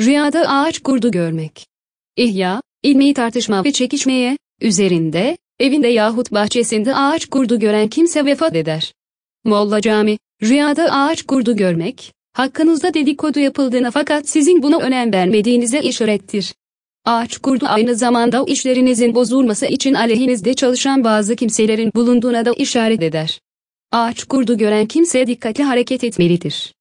Rüyada ağaç kurdu görmek. İhya, ilmi tartışma ve çekişmeye, üzerinde, evinde yahut bahçesinde ağaç kurdu gören kimse vefat eder. Molla Cami, rüyada ağaç kurdu görmek, hakkınızda dedikodu yapıldığına fakat sizin buna önem vermediğinize işarettir. Ağaç kurdu aynı zamanda işlerinizin bozulması için aleyhinizde çalışan bazı kimselerin bulunduğuna da işaret eder. Ağaç kurdu gören kimse dikkatli hareket etmelidir.